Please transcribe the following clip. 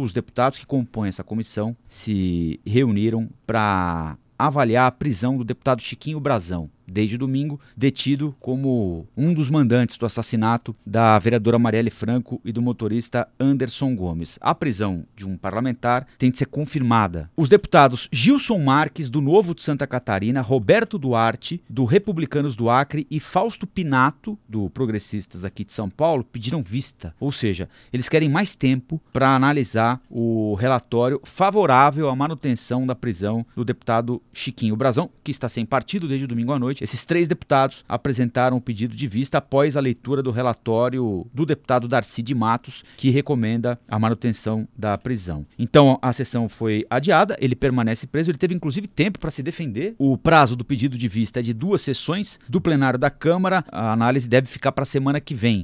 os deputados que compõem essa comissão se reuniram para avaliar a prisão do deputado Chiquinho Brazão, desde domingo, detido como um dos mandantes do assassinato da vereadora Marielle Franco e do motorista Anderson Gomes. A prisão de um parlamentar tem de ser confirmada. Os deputados Gilson Marques, do Novo de Santa Catarina, Roberto Duarte, do Republicanos do Acre e Fausto Pinato, do Progressistas aqui de São Paulo, pediram vista, ou seja, eles querem mais tempo para analisar o relatório favorável à manutenção da prisão do deputado Chiquinho Brazão, que está sem partido desde domingo à noite noite, esses três deputados apresentaram o pedido de vista após a leitura do relatório do deputado Darcy de Matos, que recomenda a manutenção da prisão. Então, a sessão foi adiada, ele permanece preso, ele teve inclusive tempo para se defender. O prazo do pedido de vista é de duas sessões do plenário da Câmara, a análise deve ficar para a semana que vem.